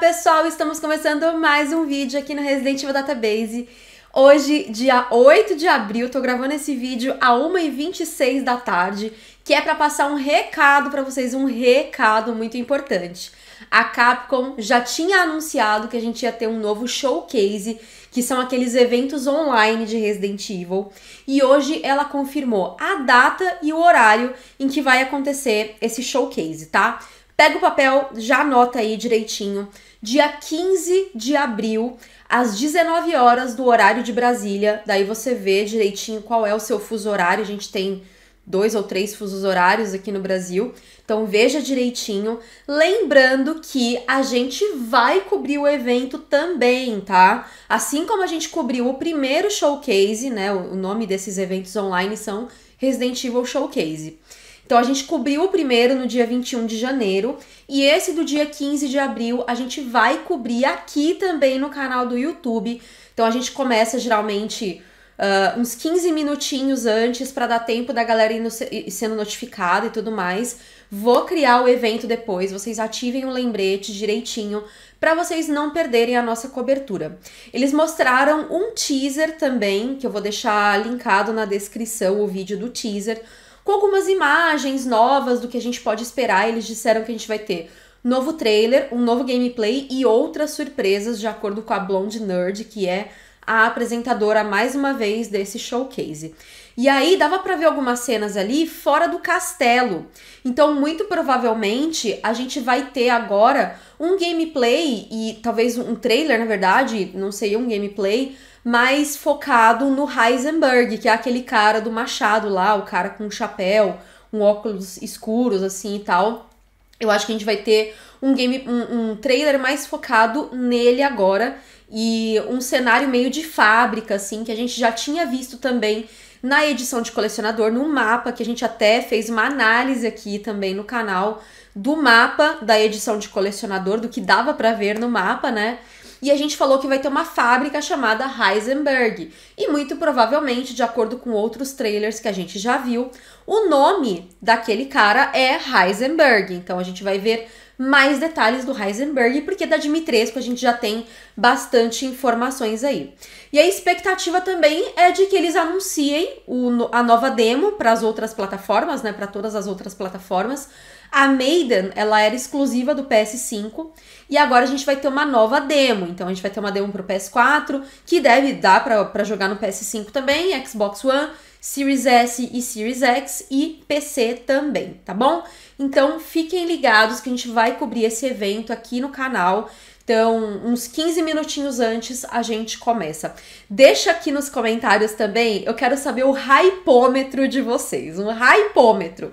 pessoal, estamos começando mais um vídeo aqui no Resident Evil Database. Hoje, dia 8 de abril, tô gravando esse vídeo a 1h26 da tarde, que é para passar um recado para vocês, um recado muito importante. A Capcom já tinha anunciado que a gente ia ter um novo showcase, que são aqueles eventos online de Resident Evil, e hoje ela confirmou a data e o horário em que vai acontecer esse showcase, tá? Pega o papel, já anota aí direitinho. Dia 15 de abril, às 19 horas do horário de Brasília. Daí você vê direitinho qual é o seu fuso horário. A gente tem dois ou três fusos horários aqui no Brasil. Então veja direitinho, lembrando que a gente vai cobrir o evento também, tá? Assim como a gente cobriu o primeiro showcase, né? O nome desses eventos online são Resident Evil Showcase. Então a gente cobriu o primeiro no dia 21 de janeiro e esse do dia 15 de abril a gente vai cobrir aqui também no canal do YouTube. Então a gente começa geralmente uh, uns 15 minutinhos antes para dar tempo da galera ir no, ir sendo notificada e tudo mais. Vou criar o evento depois, vocês ativem o lembrete direitinho para vocês não perderem a nossa cobertura. Eles mostraram um teaser também, que eu vou deixar linkado na descrição o vídeo do teaser com algumas imagens novas do que a gente pode esperar. Eles disseram que a gente vai ter novo trailer, um novo gameplay e outras surpresas, de acordo com a Blonde Nerd, que é a apresentadora mais uma vez desse showcase. E aí dava para ver algumas cenas ali fora do castelo. Então, muito provavelmente, a gente vai ter agora um gameplay e talvez um trailer, na verdade, não sei um gameplay, mas focado no Heisenberg, que é aquele cara do machado lá, o cara com o chapéu, um óculos escuros assim e tal. Eu acho que a gente vai ter um game um, um trailer mais focado nele agora e um cenário meio de fábrica, assim, que a gente já tinha visto também na edição de colecionador, no mapa, que a gente até fez uma análise aqui também no canal do mapa da edição de colecionador, do que dava para ver no mapa, né? E a gente falou que vai ter uma fábrica chamada Heisenberg. E muito provavelmente, de acordo com outros trailers que a gente já viu, o nome daquele cara é Heisenberg. Então a gente vai ver mais detalhes do Heisenberg, porque da Dimitrescu a gente já tem bastante informações aí. E a expectativa também é de que eles anunciem o, a nova demo para as outras plataformas, né, para todas as outras plataformas. A Maiden, ela era exclusiva do PS5 e agora a gente vai ter uma nova demo. Então a gente vai ter uma demo para o PS4, que deve dar para jogar no PS5 também, Xbox One Series S e Series X e PC também, tá bom? Então fiquem ligados que a gente vai cobrir esse evento aqui no canal. Então, uns 15 minutinhos antes a gente começa. Deixa aqui nos comentários também, eu quero saber o hypômetro de vocês, um hypômetro.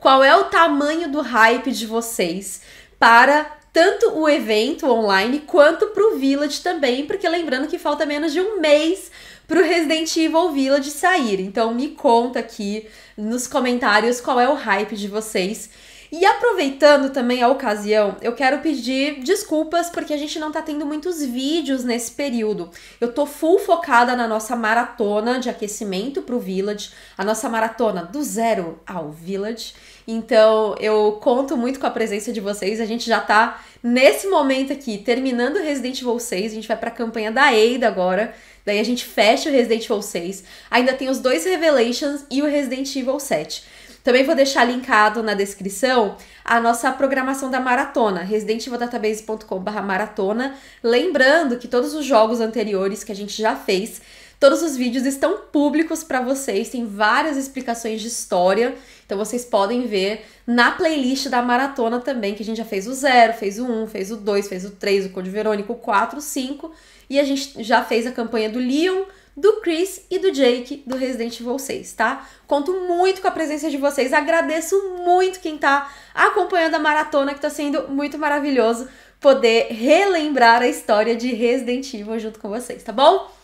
Qual é o tamanho do hype de vocês para tanto o evento online quanto para o Village também, porque lembrando que falta menos de um mês pro Resident Evil Village sair. Então me conta aqui nos comentários qual é o hype de vocês. E aproveitando também a ocasião, eu quero pedir desculpas porque a gente não tá tendo muitos vídeos nesse período. Eu tô full focada na nossa maratona de aquecimento pro Village, a nossa maratona do zero ao Village. Então eu conto muito com a presença de vocês. A gente já tá nesse momento aqui, terminando Resident Evil 6, a gente vai pra campanha da Eida agora. Daí a gente fecha o Resident Evil 6. Ainda tem os dois Revelations e o Resident Evil 7. Também vou deixar linkado na descrição a nossa programação da maratona, residentevildatabase.com/maratona. Lembrando que todos os jogos anteriores que a gente já fez Todos os vídeos estão públicos para vocês, tem várias explicações de história, então vocês podem ver na playlist da maratona também, que a gente já fez o 0, fez o 1, um, fez o 2, fez o 3, o Code Verônica, o 4, o 5, e a gente já fez a campanha do Leon, do Chris e do Jake do Resident Evil 6, tá? Conto muito com a presença de vocês, agradeço muito quem tá acompanhando a maratona, que tá sendo muito maravilhoso poder relembrar a história de Resident Evil junto com vocês, tá bom?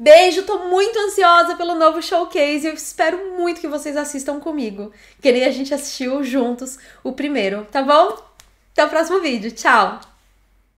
Beijo, tô muito ansiosa pelo novo showcase e eu espero muito que vocês assistam comigo. Que nem a gente assistiu juntos o primeiro, tá bom? Até o próximo vídeo, tchau!